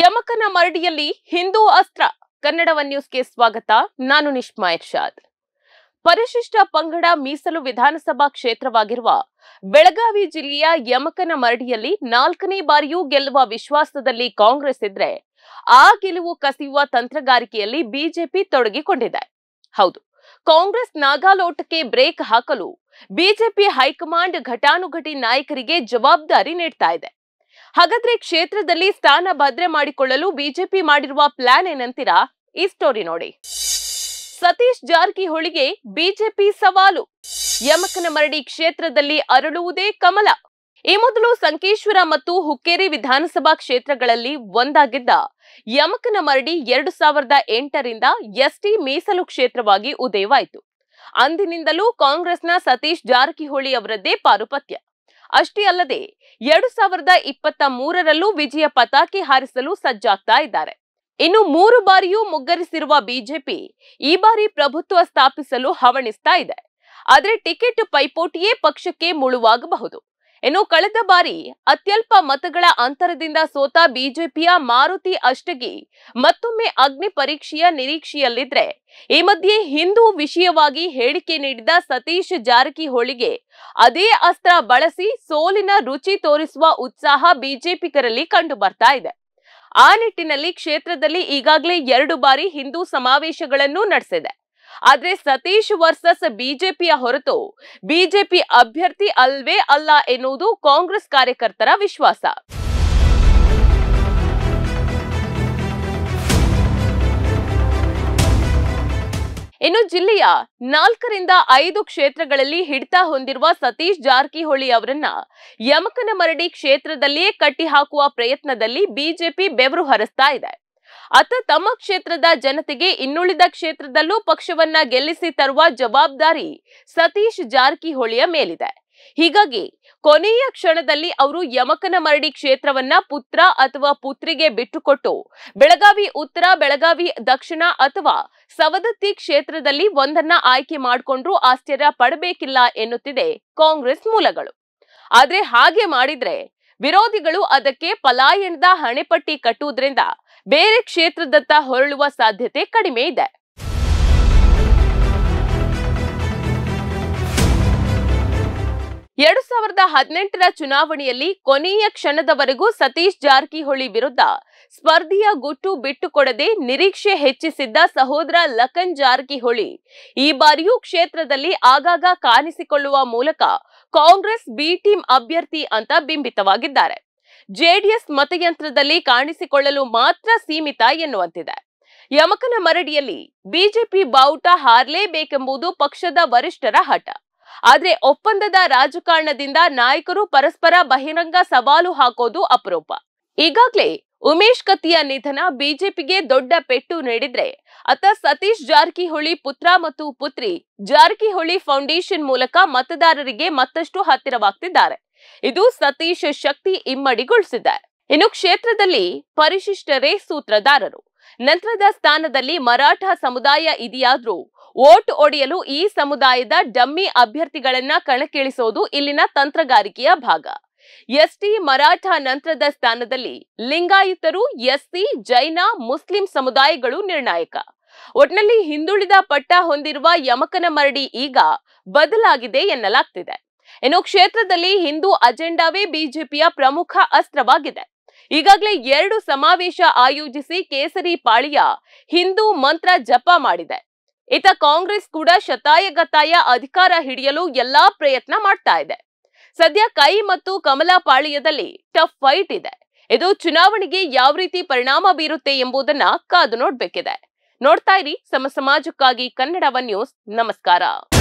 ಯಮಕನ ಮರಡಿಯಲ್ಲಿ ಹಿಂದೂ ಅಸ್ತ್ರ ವನ್ ನ್ಯೂಸ್ಗೆ ಸ್ವಾಗತ ನಾನು ನಿಷ್ಮಾ ಇರ್ಷಾದ್ ಪರಿಶಿಷ್ಟ ಪಂಗಡ ಮೀಸಲು ವಿಧಾನಸಭಾ ಕ್ಷೇತ್ರವಾಗಿರುವ ಬೆಳಗಾವಿ ಜಿಲ್ಲೆಯ ಯಮಕನ ಮರಡಿಯಲ್ಲಿ ನಾಲ್ಕನೇ ಬಾರಿಯೂ ಗೆಲ್ಲುವ ವಿಶ್ವಾಸದಲ್ಲಿ ಕಾಂಗ್ರೆಸ್ ಇದ್ರೆ ಆ ಗೆಲುವು ಕಸಿಯುವ ತಂತ್ರಗಾರಿಕೆಯಲ್ಲಿ ಬಿಜೆಪಿ ತೊಡಗಿಕೊಂಡಿದೆ ಹೌದು ಕಾಂಗ್ರೆಸ್ ನಾಗಾಲೋಟಕ್ಕೆ ಬ್ರೇಕ್ ಹಾಕಲು ಬಿಜೆಪಿ ಹೈಕಮಾಂಡ್ ಘಟಾನುಘಟಿ ನಾಯಕರಿಗೆ ಜವಾಬ್ದಾರಿ ನೀಡ್ತಾ ಇದೆ ಹಾಗಾದ್ರೆ ಕ್ಷೇತ್ರದಲ್ಲಿ ಸ್ಥಾನ ಭದ್ರೆ ಮಾಡಿಕೊಳ್ಳಲು ಬಿಜೆಪಿ ಮಾಡಿರುವ ಪ್ಲಾನ್ ಏನಂತೀರಾ ಈ ಸ್ಟೋರಿ ನೋಡಿ ಸತೀಶ್ ಜಾರಕಿಹೊಳಿಗೆ ಬಿಜೆಪಿ ಸವಾಲು ಯಮಕನ ಮರಡಿ ಕ್ಷೇತ್ರದಲ್ಲಿ ಅರಳುವುದೇ ಕಮಲ ಈ ಮೊದಲು ಸಂಕೇಶ್ವರ ಮತ್ತು ಹುಕ್ಕೇರಿ ವಿಧಾನಸಭಾ ಕ್ಷೇತ್ರಗಳಲ್ಲಿ ಒಂದಾಗಿದ್ದ ಯಮಕನ ಮರಡಿ ಎರಡು ಸಾವಿರದ ಎಂಟರಿಂದ ಎಸ್ಟಿ ಮೀಸಲು ಕ್ಷೇತ್ರವಾಗಿ ಉದಯವಾಯಿತು ಅಂದಿನಿಂದಲೂ ಕಾಂಗ್ರೆಸ್ನ ಸತೀಶ್ ಜಾರಕಿಹೊಳಿ ಅವರದ್ದೇ ಪಾರುಪತ್ಯ ಅಷ್ಟೇ ಅಲ್ಲದೆ ಎರಡು ಸಾವಿರದ ಇಪ್ಪತ್ತ ಮೂರರಲ್ಲೂ ವಿಜಯ ಪತಾಕೆ ಹಾರಿಸಲು ಸಜ್ಜಾಗ್ತಾ ಇದ್ದಾರೆ ಇನ್ನು ಮೂರು ಬಾರಿಯೂ ಮುಗ್ಗರಿಸಿರುವ ಬಿಜೆಪಿ ಈ ಬಾರಿ ಪ್ರಭುತ್ವ ಸ್ಥಾಪಿಸಲು ಹವಣಿಸ್ತಾ ಇದೆ ಆದರೆ ಟಿಕೆಟ್ ಪೈಪೋಟಿಯೇ ಪಕ್ಷಕ್ಕೆ ಮುಳುವಾಗಬಹುದು ಇನ್ನು ಕಳೆದ ಬಾರಿ ಅತ್ಯಲ್ಪ ಮತಗಳ ಅಂತರದಿಂದ ಸೋತ ಬಿಜೆಪಿಯ ಮಾರುತಿ ಅಷ್ಟಗಿ ಮತ್ತೊಮ್ಮೆ ಅಗ್ನಿ ಪರೀಕ್ಷೆಯ ನಿರೀಕ್ಷೆಯಲ್ಲಿದ್ರೆ ಈ ಮಧ್ಯೆ ಹಿಂದೂ ವಿಷಯವಾಗಿ ಹೇಳಿಕೆ ನೀಡಿದ ಸತೀಶ್ ಜಾರಕಿಹೊಳಿಗೆ ಅದೇ ಅಸ್ತ್ರ ಬಳಸಿ ಸೋಲಿನ ರುಚಿ ತೋರಿಸುವ ಉತ್ಸಾಹ ಬಿಜೆಪಿಗರಲ್ಲಿ ಕಂಡು ಬರ್ತಾ ಇದೆ ಆ ನಿಟ್ಟಿನಲ್ಲಿ ಕ್ಷೇತ್ರದಲ್ಲಿ ಈಗಾಗಲೇ ಎರಡು ಬಾರಿ ಹಿಂದೂ ಸಮಾವೇಶಗಳನ್ನು ನಡೆಸಿದೆ ಆದ್ರೆ ಸತೀಶ್ ವರ್ಸಸ್ ಬಿಜೆಪಿಯ ಹೊರತು ಬಿಜೆಪಿ ಅಭ್ಯರ್ಥಿ ಅಲ್ವೇ ಅಲ್ಲ ಎನ್ನುವುದು ಕಾಂಗ್ರೆಸ್ ಕಾರ್ಯಕರ್ತರ ವಿಶ್ವಾಸ ಇನ್ನು ಜಿಲ್ಲೆಯ ನಾಲ್ಕರಿಂದ ಐದು ಕ್ಷೇತ್ರಗಳಲ್ಲಿ ಹಿಡಿತ ಹೊಂದಿರುವ ಸತೀಶ್ ಜಾರಕಿಹೊಳಿ ಅವರನ್ನ ಯಮಕನಮರಡಿ ಕ್ಷೇತ್ರದಲ್ಲಿಯೇ ಕಟ್ಟಿಹಾಕುವ ಪ್ರಯತ್ನದಲ್ಲಿ ಬಿಜೆಪಿ ಬೆವರು ಹರಿಸ್ತಾ ಇದೆ ಅತ ತಮ್ಮ ಕ್ಷೇತ್ರದ ಜನತೆಗೆ ಇನ್ನುಳಿದ ಕ್ಷೇತ್ರದಲ್ಲೂ ಪಕ್ಷವನ್ನ ಗೆಲ್ಲಿಸಿ ತರುವ ಜವಾಬ್ದಾರಿ ಸತೀಶ್ ಜಾರಕಿಹೊಳಿಯ ಮೇಲಿದೆ ಹೀಗಾಗಿ ಕೊನೆಯ ಕ್ಷಣದಲ್ಲಿ ಅವರು ಯಮಕನ ಮರಡಿ ಕ್ಷೇತ್ರವನ್ನ ಪುತ್ರ ಅಥವಾ ಪುತ್ರಿಗೆ ಬಿಟ್ಟುಕೊಟ್ಟು ಬೆಳಗಾವಿ ಉತ್ತರ ಬೆಳಗಾವಿ ದಕ್ಷಿಣ ಅಥವಾ ಸವದತ್ತಿ ಕ್ಷೇತ್ರದಲ್ಲಿ ಒಂದನ್ನ ಆಯ್ಕೆ ಮಾಡಿಕೊಂಡ್ರು ಆಶ್ಚರ್ಯ ಪಡಬೇಕಿಲ್ಲ ಎನ್ನುತ್ತಿದೆ ಕಾಂಗ್ರೆಸ್ ಮೂಲಗಳು ಆದ್ರೆ ಹಾಗೆ ಮಾಡಿದ್ರೆ ವಿರೋಧಿಗಳು ಅದಕ್ಕೆ ಪಲಾಯನದ ಹಣೆಪಟ್ಟಿ ಕಟ್ಟುವುದರಿಂದ ಬೇರೆ ಕ್ಷೇತ್ರದತ್ತ ಹೊರಳುವ ಸಾಧ್ಯತೆ ಕಡಿಮೆ ಇದೆ ಎರಡು ಸಾವಿರದ ಹದಿನೆಂಟರ ಚುನಾವಣೆಯಲ್ಲಿ ಕೊನೆಯ ಕ್ಷಣದವರೆಗೂ ಸತೀಶ್ ಜಾರಕಿಹೊಳಿ ವಿರುದ್ಧ ಸ್ಪರ್ಧೆಯ ಗುಟ್ಟು ಬಿಟ್ಟುಕೊಡದೆ ನಿರೀಕ್ಷೆ ಹೆಚ್ಚಿಸಿದ್ದ ಸಹೋದರ ಲಖನ್ ಜಾರಕಿಹೊಳಿ ಈ ಬಾರಿಯೂ ಕ್ಷೇತ್ರದಲ್ಲಿ ಆಗಾಗ ಕಾಣಿಸಿಕೊಳ್ಳುವ ಮೂಲಕ ಕಾಂಗ್ರೆಸ್ ಬಿ ಟೀಮ್ ಅಭ್ಯರ್ಥಿ ಅಂತ ಬಿಂಬಿತವಾಗಿದ್ದಾರೆ ಜೆಡಿಎಸ್ ಮತಯಂತ್ರದಲ್ಲಿ ಕಾಣಿಸಿಕೊಳ್ಳಲು ಮಾತ್ರ ಸೀಮಿತ ಎನ್ನುವಂತಿದೆ ಯಮಕನ ಮರಡಿಯಲ್ಲಿ ಬಿಜೆಪಿ ಬಾವುಟ ಹಾರಲೇಬೇಕೆಂಬುದು ಪಕ್ಷದ ವರಿಷ್ಠರ ಹಠ ಆದ್ರೆ ಒಪ್ಪಂದದ ರಾಜಕಾರಣದಿಂದ ನಾಯಕರು ಪರಸ್ಪರ ಬಹಿರಂಗ ಸವಾಲು ಹಾಕೋದು ಅಪರೂಪ ಈಗಾಗಲೇ ಉಮೇಶ್ ಕತ್ತಿಯ ನಿಧನ ಬಿಜೆಪಿಗೆ ದೊಡ್ಡ ಪೆಟ್ಟು ನೀಡಿದ್ರೆ ಅತ ಸತೀಶ್ ಜಾರಕಿಹೊಳಿ ಪುತ್ರ ಮತ್ತು ಪುತ್ರಿ ಜಾರಕಿಹೊಳಿ ಫೌಂಡೇಶನ್ ಮೂಲಕ ಮತದಾರರಿಗೆ ಮತ್ತಷ್ಟು ಹತ್ತಿರವಾಗ್ತಿದ್ದಾರೆ ಇದು ಸತೀಶ್ ಶಕ್ತಿ ಇಮ್ಮಡಿಗೊಳಿಸಿದೆ ಇನ್ನು ಕ್ಷೇತ್ರದಲ್ಲಿ ಪರಿಶಿಷ್ಟರೇ ಸೂತ್ರದಾರರು ನಂತರದ ಸ್ಥಾನದಲ್ಲಿ ಮರಾಠ ಸಮುದಾಯ ಇದೆಯಾದ್ರೂ ಓಟ್ ಒಡೆಯಲು ಈ ಸಮುದಾಯದ ಡಮ್ಮಿ ಅಭ್ಯರ್ಥಿಗಳನ್ನ ಕಣಕ್ಕಿಳಿಸೋದು ಇಲ್ಲಿನ ತಂತ್ರಗಾರಿಕೆಯ ಭಾಗ ಎಸ್ಟಿ ಮರಾಠ ನಂತರದ ಸ್ಥಾನದಲ್ಲಿ ಲಿಂಗಾಯತರು ಎಸ್ಸಿ ಜೈನ ಮುಸ್ಲಿಂ ಸಮುದಾಯಗಳು ನಿರ್ಣಾಯಕ ಒಟ್ನಲ್ಲಿ ಹಿಂದುಳಿದ ಪಟ್ಟ ಹೊಂದಿರುವ ಯಮಕನ ಮರಡಿ ಈಗ ಬದಲಾಗಿದೆ ಎನ್ನಲಾಗ್ತಿದೆ ಇನ್ನು ಕ್ಷೇತ್ರದಲ್ಲಿ ಹಿಂದೂ ಅಜೆಂಡಾವೇ ಬಿಜೆಪಿಯ ಪ್ರಮುಖ ಅಸ್ತ್ರವಾಗಿದೆ ಈಗಾಗಲೇ ಎರಡು ಸಮಾವೇಶ ಆಯೋಜಿಸಿ ಕೇಸರಿ ಪಾಳಿಯ ಹಿಂದೂ ಮಂತ್ರ ಜಪ ಮಾಡಿದೆ ಇತ ಕಾಂಗ್ರೆಸ್ ಕೂಡ ಶತಾಯಗತಾಯ ಅಧಿಕಾರ ಹಿಡಿಯಲು ಎಲ್ಲಾ ಪ್ರಯತ್ನ ಮಾಡ್ತಾ ಇದೆ ಸದ್ಯ ಕೈ ಮತ್ತು ಕಮಲಾ ಪಾಳಿಯದಲ್ಲಿ ಟಫ್ ಫೈಟ್ ಇದೆ ಇದು ಚುನಾವಣೆಗೆ ಯಾವ ರೀತಿ ಪರಿಣಾಮ ಬೀರುತ್ತೆ ಎಂಬುದನ್ನ ಕಾದು ನೋಡ್ಬೇಕಿದೆ ನೋಡ್ತಾ ಇರಿ ಸಮ ಸಮಾಜಕ್ಕಾಗಿ ಕನ್ನಡವ ನ್ಯೂಸ್ ನಮಸ್ಕಾರ